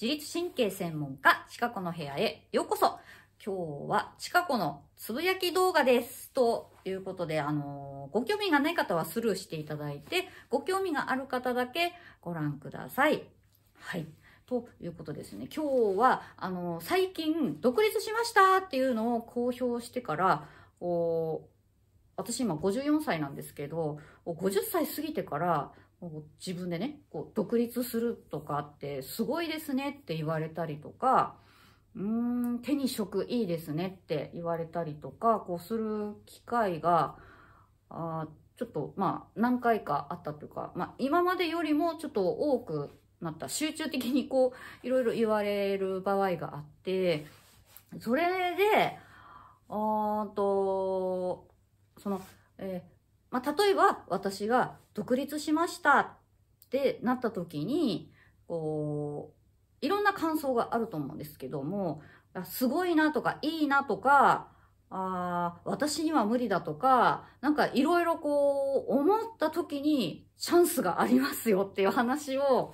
自律神経専門家、ちかこの部屋へようこそ。今日はちかこのつぶやき動画です。ということで、あのー、ご興味がない方はスルーしていただいて、ご興味がある方だけご覧ください。はい。ということですね。今日は、あのー、最近、独立しましたっていうのを公表してから、こう、私今54歳なんですけど、50歳過ぎてから、自分でね、こう、独立するとかってすごいですねって言われたりとか、うん、手に職いいですねって言われたりとか、こうする機会が、あちょっと、まあ、何回かあったというか、まあ、今までよりもちょっと多くなった、集中的にこう、いろいろ言われる場合があって、それで、あーと、その、えーまあ、例えば私が独立しましたってなった時に、こう、いろんな感想があると思うんですけども、すごいなとか、いいなとか、あ私には無理だとか、なんかいろいろこう、思った時にチャンスがありますよっていう話を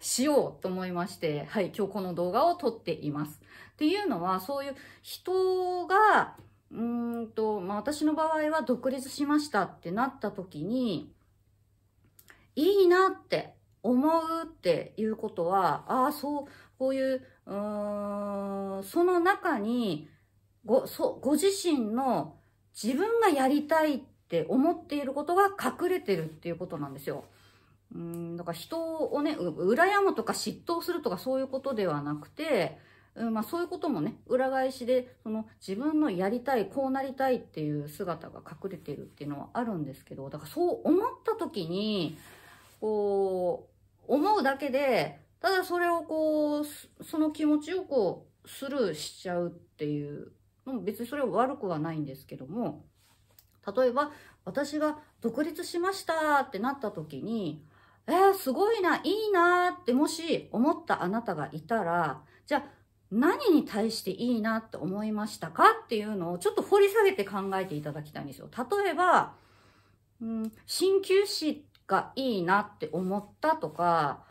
しようと思いまして、はい、今日この動画を撮っています。っていうのは、そういう人が、うんと、まあ、私の場合は独立しましたってなった時に、いいなって思うっていうことは、ああ、そう、こういう、うん、その中に、ご、そ、ご自身の自分がやりたいって思っていることが隠れてるっていうことなんですよ。うん、だから人をね、羨むとか嫉妬するとかそういうことではなくて、うんまあ、そういうこともね裏返しでその自分のやりたいこうなりたいっていう姿が隠れてるっていうのはあるんですけどだからそう思った時にこう思うだけでただそれをこうその気持ちをこうスルーしちゃうっていう別にそれは悪くはないんですけども例えば私が独立しましたってなった時にえー、すごいな、いいなってもし思ったあなたがいたら、じゃあ何に対していいなって思いましたかっていうのをちょっと掘り下げて考えていただきたいんですよ。例えば、うん、鍼灸師がいいなって思ったとか、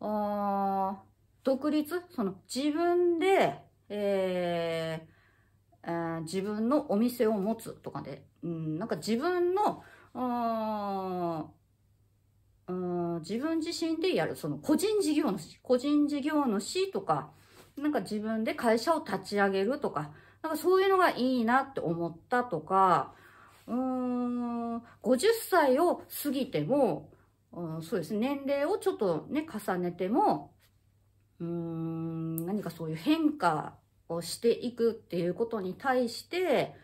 あ独立その自分で、えーえー、自分のお店を持つとかで、うん、なんか自分の、うん、自分自身でやる、その個人事業主、個人事業主とか、なんか自分で会社を立ち上げるとか、なんかそういうのがいいなって思ったとか、うーん、50歳を過ぎても、うん、そうですね、年齢をちょっとね、重ねても、うーん、何かそういう変化をしていくっていうことに対して、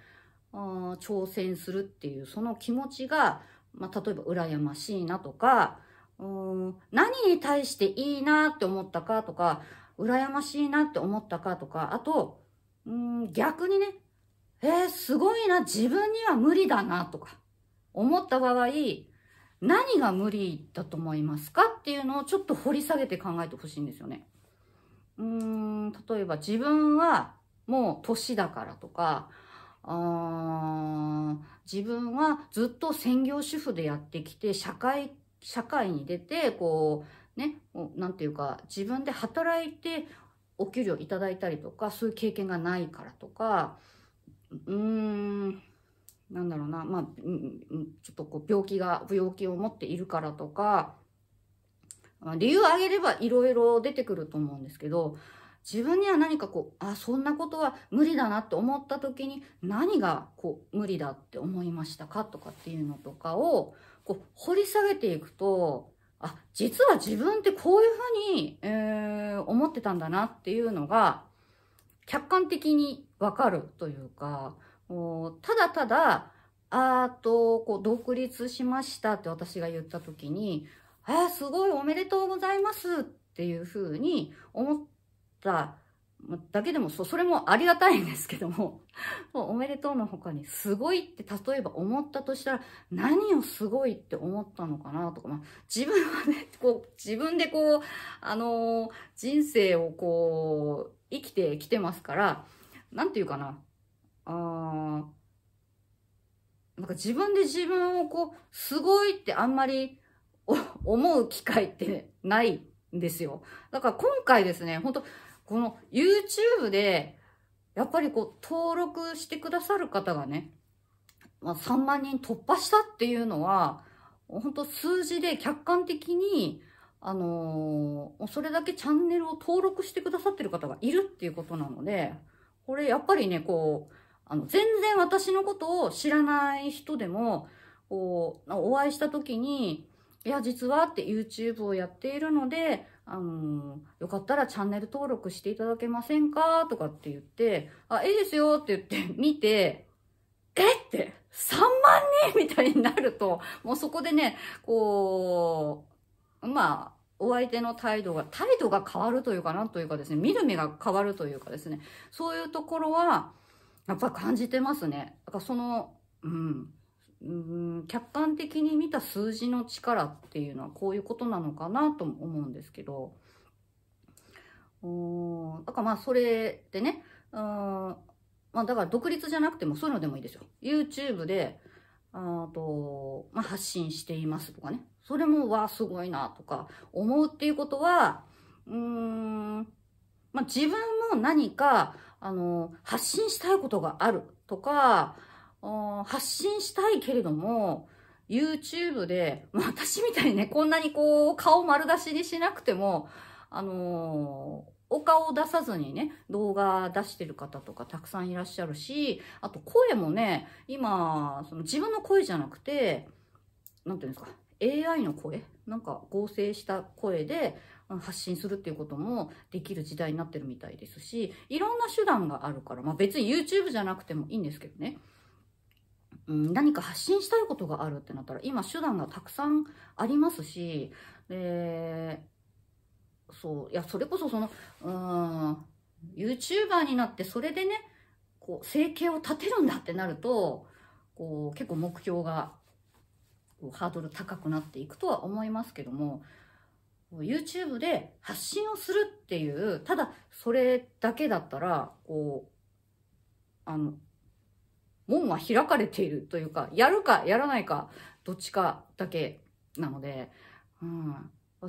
うん、挑戦するっていう、その気持ちが、まあ、例えば羨ましいなとか、うん、何に対していいなって思ったかとか、羨ましいなって思ったかとか、あと、うん逆にね、えー、すごいな、自分には無理だなとか、思った場合、何が無理だと思いますかっていうのをちょっと掘り下げて考えてほしいんですよね。うーん、例えば自分はもう年だからとか、あ自分はずっと専業主婦でやってきて、社会、社会に出て、こう、ね、なんていうか、自分で働いてお給料いただいたりとか、そういう経験がないからとか、うーん、なんだろうな、まあ、ちょっとこう病気が、病気を持っているからとか、理由を挙げればいろいろ出てくると思うんですけど、自分には何かこう、あ、そんなことは無理だなって思った時に何がこう、無理だって思いましたかとかっていうのとかを、こう、掘り下げていくと、あ、実は自分ってこういうふうに、えー、思ってたんだなっていうのが、客観的にわかるというか、ただただ、あーと、こう、独立しましたって私が言った時に、ああ、すごいおめでとうございますっていうふうに思っただけでもそ、それもありがたいんですけども、もうおめでとうの他に、すごいって例えば思ったとしたら、何をすごいって思ったのかなとか、まあ、自分はね、こう、自分でこう、あのー、人生をこう、生きてきてますから、なんていうかな、あなんか自分で自分をこう、すごいってあんまり 思う機会ってないんですよ。だから今回ですね、本当この YouTube で、やっぱりこう、登録してくださる方がね、まあ、3万人突破したっていうのは、本当数字で客観的に、あのー、それだけチャンネルを登録してくださってる方がいるっていうことなので、これやっぱりね、こう、あの、全然私のことを知らない人でも、こう、お会いした時に、いや、実はって YouTube をやっているので、あのー、よかったらチャンネル登録していただけませんかとかって言って、あ、いいですよって言って見て、えって、3万人みたいになると、もうそこでね、こう、まあ、お相手の態度が、態度が変わるというかなというかですね、見る目が変わるというかですね、そういうところは、やっぱ感じてますね。だからその、うん、うん客観的に見た数字の力っていうのはこういうことなのかなと思うんですけどおだからまあそれでねうんまあだから独立じゃなくてもそういうのでもいいですよ YouTube であと、まあ、発信していますとかねそれもわあすごいなとか思うっていうことはうんまあ自分も何かあの発信したいことがあるとか発信したいけれども、YouTube で、私みたいにね、こんなにこう、顔丸出しにしなくても、あのー、お顔を出さずにね、動画出してる方とかたくさんいらっしゃるし、あと声もね、今、その自分の声じゃなくて、なんていうんですか、AI の声なんか合成した声で発信するっていうこともできる時代になってるみたいですし、いろんな手段があるから、まあ別に YouTube じゃなくてもいいんですけどね。うん、何か発信したいことがあるってなったら、今手段がたくさんありますし、で、そう、いや、それこそその、うん、YouTuber になってそれでね、こう、生計を立てるんだってなると、こう、結構目標が、こうハードル高くなっていくとは思いますけども、YouTube で発信をするっていう、ただそれだけだったら、こう、あの、門は開かれているというか、やるかやらないか、どっちかだけなので、うん。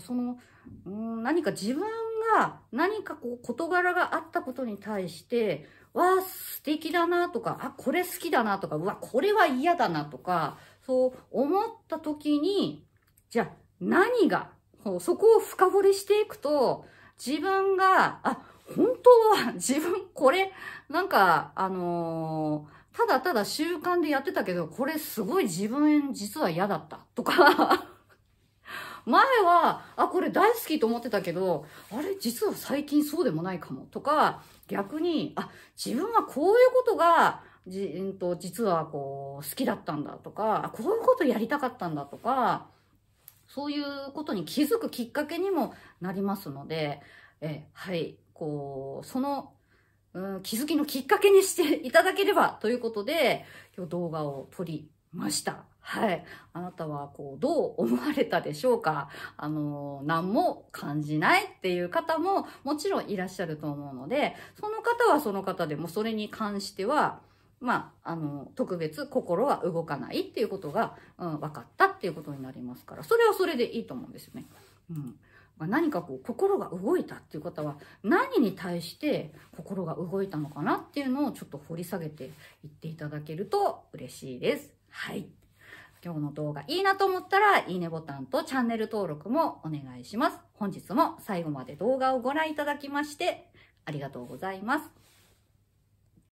その、うん、何か自分が何かこう事柄があったことに対して、わあ、素敵だなとか、あ、これ好きだなとか、うわ、これは嫌だなとか、そう思った時に、じゃあ何が、そこを深掘りしていくと、自分が、あ、本当は自分これ、なんか、あのーただただ習慣でやってたけど、これすごい自分実は嫌だったとか 前は、あ、これ大好きと思ってたけど、あれ、実は最近そうでもないかも。とか、逆に、あ、自分はこういうことが、じ、えー、と、実はこう、好きだったんだとか、こういうことやりたかったんだとか、そういうことに気づくきっかけにもなりますので、え、はい、こう、その、うん、気づきのきっかけにしていただければということで、今日動画を撮りました。はい。あなたは、こう、どう思われたでしょうかあの、何も感じないっていう方ももちろんいらっしゃると思うので、その方はその方でもそれに関しては、まあ、あの、特別心は動かないっていうことが、うん、分かったっていうことになりますから、それはそれでいいと思うんですよね。うん。何かこう心が動いたっていう方は何に対して心が動いたのかなっていうのをちょっと掘り下げていっていただけると嬉しいです。はい。今日の動画いいなと思ったらいいねボタンとチャンネル登録もお願いします。本日も最後まで動画をご覧いただきましてありがとうございます。